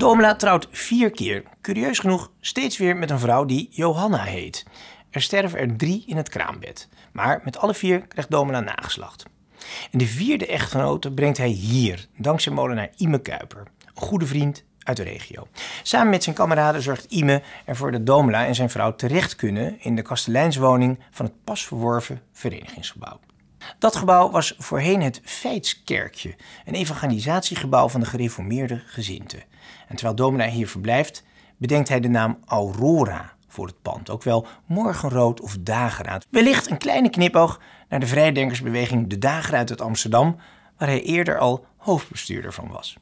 Domela trouwt vier keer, curieus genoeg steeds weer met een vrouw die Johanna heet. Er sterven er drie in het kraambed, maar met alle vier krijgt Domela nageslacht. En de vierde echtgenote brengt hij hier, dankzij molenaar Ime Kuiper, een goede vriend uit de regio. Samen met zijn kameraden zorgt Ime ervoor dat Domela en zijn vrouw terecht kunnen in de kasteleinswoning van het pas verworven verenigingsgebouw. Dat gebouw was voorheen het Feitskerkje, een evangelisatiegebouw van de gereformeerde gezinten. En terwijl Domina hier verblijft, bedenkt hij de naam Aurora voor het pand, ook wel morgenrood of dageraad. Wellicht een kleine knipoog naar de vrijdenkersbeweging De Dageraad uit Amsterdam, waar hij eerder al hoofdbestuurder van was.